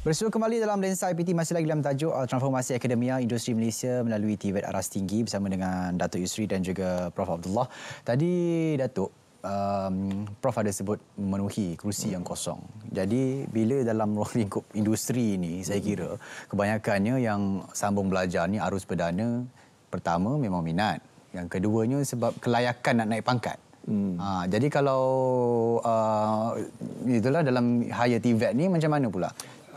Bersama kembali dalam Lensa IPT masih lagi dalam tajuk uh, Transformasi Akademia Industri Malaysia melalui TVET Aras Tinggi bersama dengan Datuk Yusri dan juga Prof. Abdullah. Tadi Datuk, um, Prof ada sebut memenuhi kerusi yang kosong. Jadi bila dalam ruang lingkup industri ini saya hmm. kira kebanyakannya yang sambung belajar ni arus perdana pertama memang minat. Yang keduanya sebab kelayakan nak naik pangkat. Hmm. Ha, jadi kalau uh, itulah dalam hire TVET ni macam mana pula?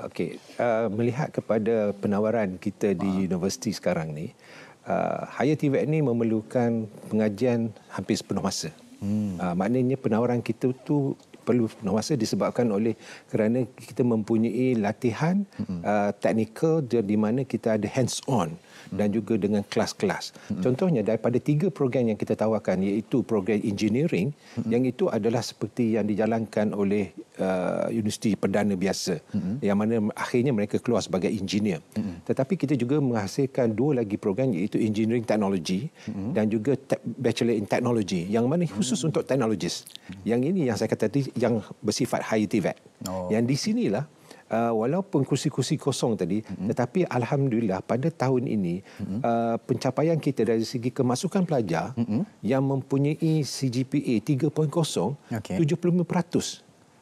Okey, uh, melihat kepada penawaran kita di uh. universiti sekarang ni, uh, higher TVET ni memerlukan pengajian hampir sepenuh masa. Hmm. Uh, maknanya penawaran kita tu perlu sepenuh masa disebabkan oleh kerana kita mempunyai latihan hmm. uh, teknikal di, di mana kita ada hands on hmm. dan juga dengan kelas-kelas. Hmm. Contohnya daripada tiga program yang kita tawarkan iaitu program engineering hmm. yang itu adalah seperti yang dijalankan oleh uh, universiti perdana biasa mm-hmm. yang mana akhirnya mereka keluar sebagai engineer mm-hmm. tetapi kita juga menghasilkan dua lagi program iaitu engineering technology mm-hmm. dan juga te- bachelor in technology yang mana khusus mm-hmm. untuk teknologis mm-hmm. yang ini yang saya kata tadi yang bersifat high TVET. Oh. yang di sinilah Uh, walaupun kursi-kursi kosong tadi mm-hmm. tetapi alhamdulillah pada tahun ini mm-hmm. uh, pencapaian kita dari segi kemasukan pelajar mm-hmm. yang mempunyai CGPA 3.0 okay. 75%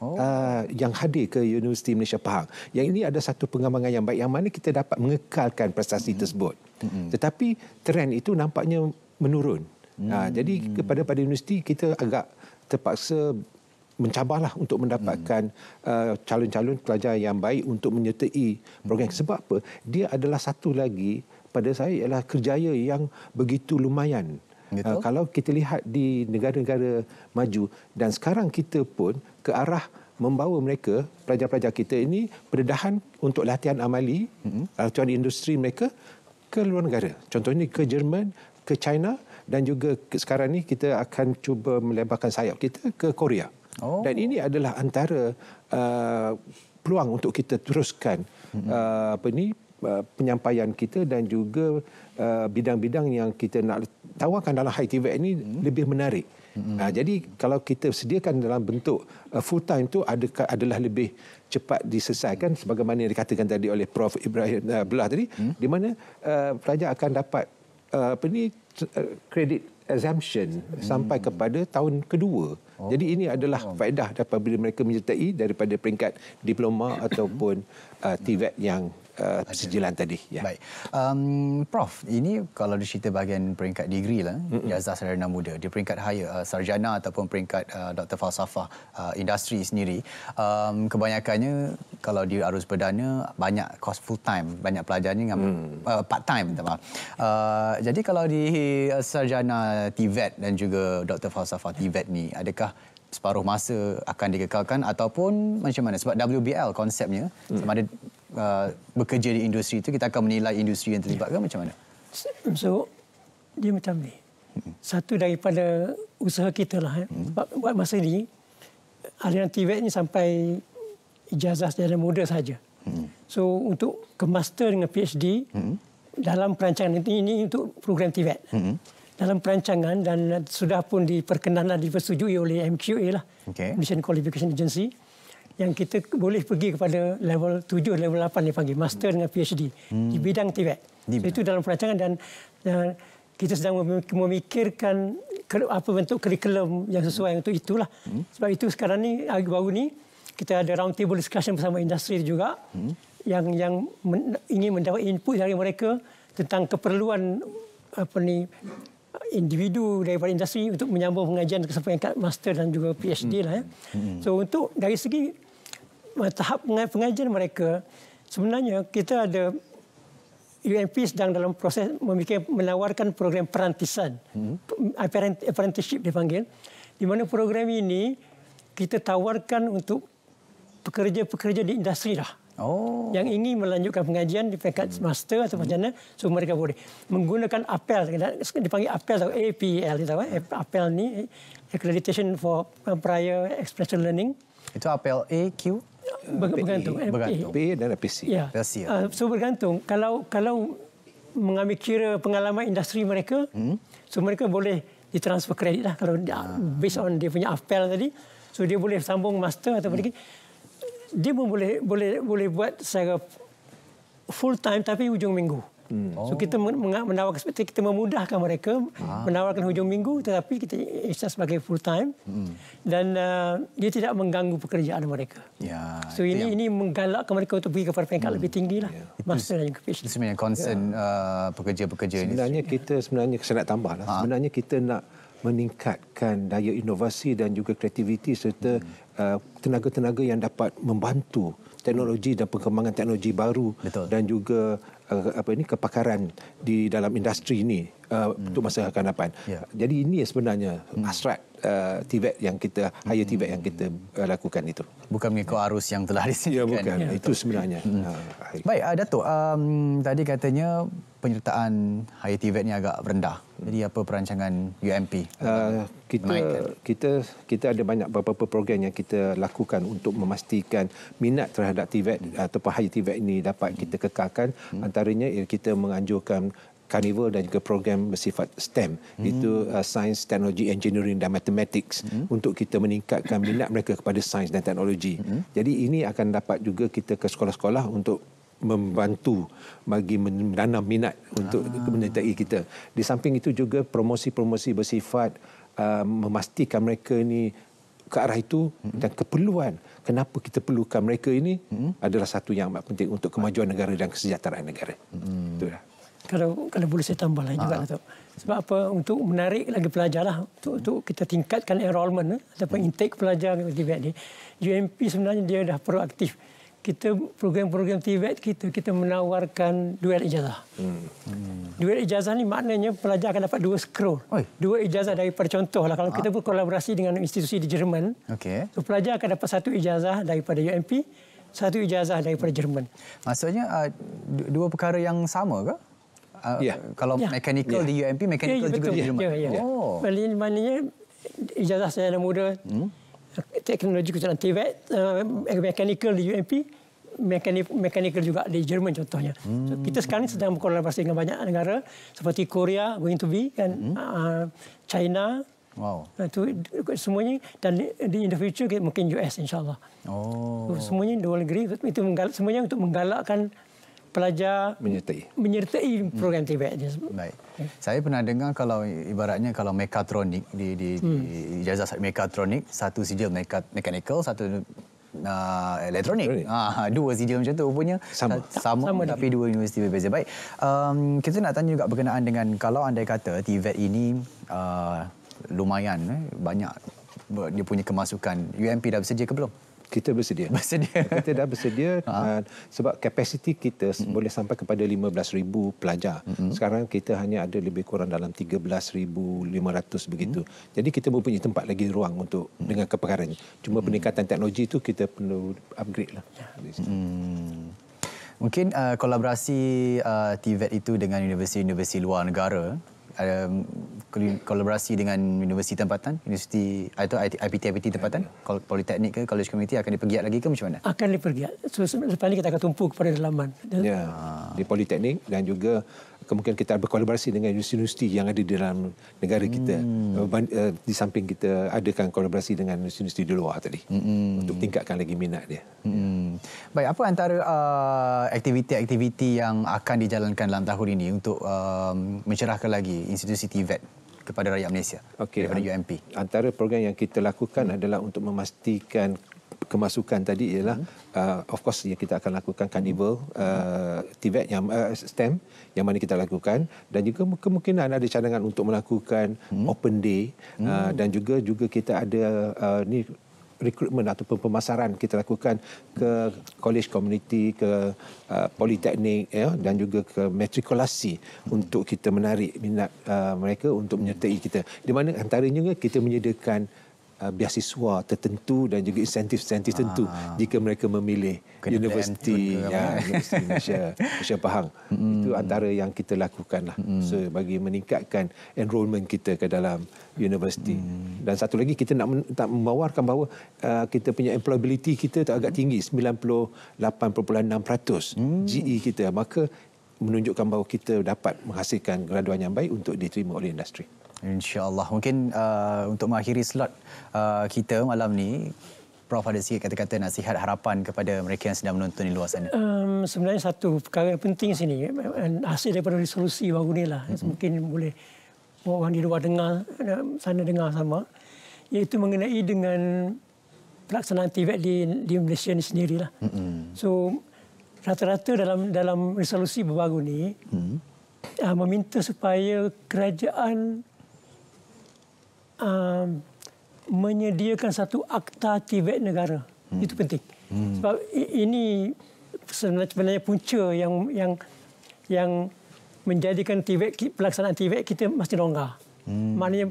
oh. uh, yang hadir ke Universiti Malaysia Pahang. Yang ini ada satu pengembangan yang baik yang mana kita dapat mengekalkan prestasi mm-hmm. tersebut. Mm-hmm. Tetapi trend itu nampaknya menurun. Mm-hmm. Uh, jadi kepada pada universiti kita agak terpaksa mencabarlah untuk mendapatkan mm uh, calon-calon pelajar yang baik untuk menyertai program mm-hmm. sebab apa? Dia adalah satu lagi pada saya ialah kerjaya yang begitu lumayan. Uh, kalau kita lihat di negara-negara maju dan sekarang kita pun ke arah membawa mereka pelajar-pelajar kita ini berdedahan untuk latihan amali mm-hmm. latihan uh, industri mereka ke luar negara contohnya ke Jerman ke China dan juga sekarang ni kita akan cuba melebarkan sayap kita ke Korea oh. dan ini adalah antara uh, peluang untuk kita teruskan mm-hmm. uh, apa ni uh, penyampaian kita dan juga uh, bidang-bidang yang kita nak tawarkan dalam high TV ini mm-hmm. lebih menarik Mm-hmm. Uh, jadi kalau kita sediakan dalam bentuk uh, full time itu adakah, adalah lebih cepat diselesaikan sebagaimana yang dikatakan tadi oleh Prof Ibrahim uh, Belah tadi mm-hmm. di mana uh, pelajar akan dapat uh, apa ni kredit uh, exemption mm-hmm. sampai kepada tahun kedua. Oh. Jadi ini adalah oh. faedah daripada mereka menyertai daripada peringkat diploma ataupun uh, TVET e yang uh, eh, sijilan tadi. Ya. Baik. Um, Prof, ini kalau dicerita bahagian peringkat degree lah, eh, mm-hmm. jazah sarjana muda, di peringkat higher, uh, sarjana ataupun peringkat uh, Dr. Falsafah uh, industri sendiri, um, kebanyakannya kalau di arus perdana, banyak kos full time, banyak pelajarnya dengan mm. uh, part time. Minta maaf. Uh, jadi kalau di uh, sarjana TVET e dan juga Dr. Falsafah TVET e ni, adakah separuh masa akan dikekalkan ataupun macam mana sebab WBL konsepnya hmm. sama ada Uh, bekerja di industri itu kita akan menilai industri yang terlibat ya. kan macam mana so dia macam ni hmm. satu daripada usaha kita lah eh. Hmm. sebab buat masa ini aliran TVET ini sampai ijazah sejarah muda saja. Hmm. So untuk ke master dengan PhD hmm. dalam perancangan ini, ini untuk program TVET. Hmm. Dalam perancangan dan sudah pun diperkenan dan dipersetujui oleh MQA lah. Okay. Mission Qualification Agency yang kita boleh pergi kepada level 7, level 8 ni panggil, master hmm. dengan PhD di bidang Tibet. Di itu dalam perancangan dan uh, kita sedang memikirkan apa bentuk kurikulum yang sesuai untuk itulah. Hmm. Sebab itu sekarang ni hari baru ni kita ada round table discussion bersama industri juga hmm. yang yang men, ingin mendapat input dari mereka tentang keperluan apa ni individu daripada industri untuk menyambung pengajian ke peringkat master dan juga PhD lah ya. So untuk dari segi eh, tahap pengajian mereka sebenarnya kita ada UMP sedang dalam proses memikir menawarkan program perantisan hmm. apprenticeship dipanggil di mana program ini kita tawarkan untuk pekerja-pekerja di industri lah Oh. Yang ingin melanjutkan pengajian di peringkat hmm. master atau macam mana, hmm. so mereka boleh. Menggunakan APEL, dipanggil APEL atau APEL, tahu, eh? Hmm. APEL ni, Accreditation for uh, Prior Expression Learning. Itu APEL A, Q? Bergantung. B, bergantung. B dan APC. Ya. ya. Uh, so bergantung. Kalau kalau mengambil kira pengalaman industri mereka, hmm. so mereka boleh ditransfer kredit lah kalau ah. based on dia punya APEL tadi. So dia boleh sambung master atau hmm. pergi dia pun boleh boleh boleh buat secara full time tapi hujung minggu. Hmm. So kita menawarkan seperti kita memudahkan mereka ha. menawarkan hujung minggu tetapi kita insya sebagai full time hmm. dan uh, dia tidak mengganggu pekerjaan mereka. Ya, so ini yang... ini menggalakkan mereka untuk pergi ke peringkat hmm. lebih tinggi lah yeah. masa yang Itu sebenarnya concern pekerja-pekerja ya. uh, ini. Sebenarnya kita sebenarnya saya nak tambah lah. Ha. Ah. Sebenarnya kita nak meningkatkan daya inovasi dan juga kreativiti serta uh, tenaga-tenaga yang dapat membantu teknologi dan perkembangan teknologi baru Betul. dan juga uh, apa ini kepakaran di dalam industri ini Uh, hmm. untuk masa akan hadapan. Ya. Jadi ini sebenarnya hmm. hasrat Uh, TVET yang kita hire hmm. TVET yang kita uh, lakukan itu bukan mengikut ya. arus yang telah disediakan ya bukan ya, itu sebenarnya hmm. uh, baik uh, Dato' um, tadi katanya penyertaan hire TVET ni agak rendah hmm. jadi apa perancangan UMP uh, kita, kita kita ada banyak beberapa program yang kita lakukan untuk memastikan minat terhadap TVET hmm. ataupun hire TVET ini dapat hmm. kita kekalkan hmm. antaranya kita menganjurkan carnival dan juga program bersifat STEM hmm. itu uh, science technology engineering dan mathematics hmm. untuk kita meningkatkan minat mereka kepada science dan teknologi hmm. jadi ini akan dapat juga kita ke sekolah-sekolah untuk membantu bagi menanam minat untuk ah. menyertai kita di samping itu juga promosi-promosi bersifat uh, memastikan mereka ini ke arah itu hmm. dan keperluan kenapa kita perlukan mereka ini hmm. adalah satu yang amat penting untuk kemajuan negara dan kesejahteraan negara hmm. itulah kalau kalau boleh saya tambah lah juga ah. tu. Sebab apa untuk menarik lagi pelajar lah untuk, untuk kita tingkatkan enrollment eh, ataupun hmm. intake pelajar ke TVET ni. UMP sebenarnya dia dah proaktif. Kita program-program TVET kita kita menawarkan duel ijazah. Hmm. Duel ijazah ni maknanya pelajar akan dapat dua scroll. Dua ijazah dari percontoh lah kalau kita ah. berkolaborasi dengan institusi di Jerman. Okey. So pelajar akan dapat satu ijazah daripada UMP satu ijazah daripada Jerman. Maksudnya ah, dua perkara yang sama ke? uh, ah, yeah. kalau yeah. mechanical yeah. di UMP mechanical yeah, ya, juga betul. di rumah. Yeah, yeah. Oh. Yeah. Maksudnya, maknanya ijazah saya dah muda. Hmm. Teknologi kecuali TVET, uh, mechanical di UMP, mekanikal juga di Jerman contohnya. Hmm. So, kita sekarang sedang berkolaborasi dengan banyak negara seperti Korea, going to be kan hmm. uh, China. Wow. uh, semuanya dan di in the future mungkin US insyaallah. Oh. So, semuanya dua negeri itu semuanya untuk menggalakkan pelajar menyertai menyertai hmm. program hmm. TVET. Baik. Saya pernah dengar kalau ibaratnya kalau mekatronik di di hmm. ijazah hmm. mekatronik satu sijil mekat, mekanikal satu uh, elektronik. Ah, dua sijil macam tu rupanya sama, sama, sama tapi dia. dua universiti berbeza. Baik. Um, kita nak tanya juga berkenaan dengan kalau andai kata TVET ini uh, lumayan eh, banyak dia punya kemasukan UMP dah bersedia ke belum? kita bersedia. bersedia. Kita dah bersedia dan ha. uh, sebab kapasiti kita mm -hmm. boleh sampai kepada 15,000 pelajar. Mm -hmm. Sekarang kita hanya ada lebih kurang dalam 13,500 begitu. Mm -hmm. Jadi kita mempunyai tempat lagi ruang untuk mm -hmm. dengan keperkaran Cuma mm -hmm. peningkatan teknologi itu kita perlu upgrade. lah. Ya. Mm. Mungkin uh, kolaborasi uh, TVET e itu dengan universiti-universiti luar negara kolaborasi dengan universiti tempatan, universiti atau IPT IPT tempatan, ya. politeknik ke college community akan dipergiat lagi ke macam mana? Akan dipergiat. So, lepas ini kita akan tumpu kepada dalaman. Ya. ya. Di politeknik dan juga kemungkinan kita berkolaborasi dengan universiti-universiti yang ada di dalam negara kita. Hmm. Uh, uh, di samping kita adakan kolaborasi dengan universiti di luar tadi hmm. untuk tingkatkan lagi minat dia. Hmm. Baik, apa antara uh, aktiviti-aktiviti yang akan dijalankan dalam tahun ini untuk um, mencerahkan lagi institusi TVET? kepada rakyat Malaysia okay. daripada UMP. Antara program yang kita lakukan hmm. adalah untuk memastikan kemasukan tadi ialah hmm. uh, of course yang kita akan lakukan hmm. carnival uh, TVET yang uh, stem yang mana kita lakukan dan juga kemungkinan ada cadangan untuk melakukan hmm. open day hmm. uh, dan juga juga kita ada uh, ni recruitment ataupun pemasaran kita lakukan ke college community ke uh, politeknik ya dan juga ke matrikulasi untuk kita menarik minat uh, mereka untuk menyertai kita di mana antaranya kita menyediakan uh, biasiswa tertentu dan juga insentif-insentif tertentu Aa. Ah. jika mereka memilih Kena universiti ya universiti Malaysia Pahang mm. itu antara yang kita lakukan lah mm. so, bagi meningkatkan enrolment kita ke dalam universiti mm. dan satu lagi kita nak, nak membawarkan bahawa uh, kita punya employability kita tu agak tinggi 98.6% mm. GE kita maka menunjukkan bahawa kita dapat menghasilkan graduan yang baik untuk diterima oleh industri. InsyaAllah. Mungkin uh, untuk mengakhiri slot uh, kita malam ni, Prof ada sikit kata-kata nasihat harapan kepada mereka yang sedang menonton di luar sana. Um, sebenarnya satu perkara yang penting sini, um, hasil daripada resolusi baru ni lah. Mm-hmm. Mungkin boleh orang di luar dengar, sana dengar sama. Iaitu mengenai dengan pelaksanaan TVET di, di Malaysia ni sendirilah. Mm-hmm. So, rata-rata dalam dalam resolusi baru ni, hmm meminta supaya kerajaan Um, menyediakan satu akta tibet negara. Hmm. Itu penting. Hmm. Sebab ini sebenarnya punca yang yang yang menjadikan tibet pelaksanaan tibet kita masih longgar. Hmm. Maknanya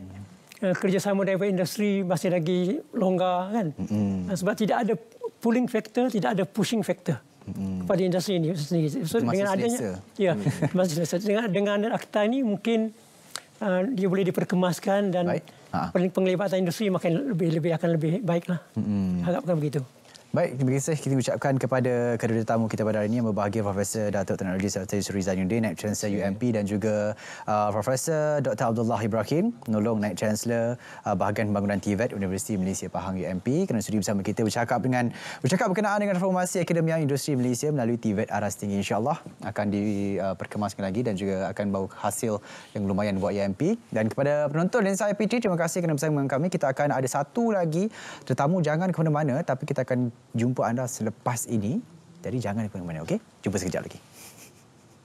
uh, kerjasama dengan industri masih lagi longgar kan hmm uh, sebab tidak ada pulling factor tidak ada pushing factor hmm kepada industri ini so, dengan adanya ya yeah, hmm. masih dengan dengan akta ini mungkin Ah, dia boleh diperkemaskan dan ha. penglibatan industri makin lebih lebih akan lebih baiklah. Hmm. Harapkan begitu. Baik, terima kasih kita ucapkan kepada kedua tetamu kita pada hari ini yang berbahagia Profesor Datuk Teknologi Dr. Yusri Zainuddin, Naib Chancellor UMP dan juga uh, Profesor Dr. Abdullah Ibrahim, Nolong Naib Chancellor uh, Bahagian Pembangunan TVET Universiti Malaysia Pahang UMP kerana sudi bersama kita bercakap dengan bercakap berkenaan dengan reformasi akademia industri Malaysia melalui TVET Aras Tinggi insyaAllah akan diperkemaskan uh, lagi dan juga akan bawa hasil yang lumayan buat UMP dan kepada penonton dan saya PT terima kasih kerana bersama kami kita akan ada satu lagi tetamu jangan ke mana-mana tapi kita akan jumpa anda selepas ini. Jadi jangan ke mana-mana, okey? Jumpa sekejap lagi.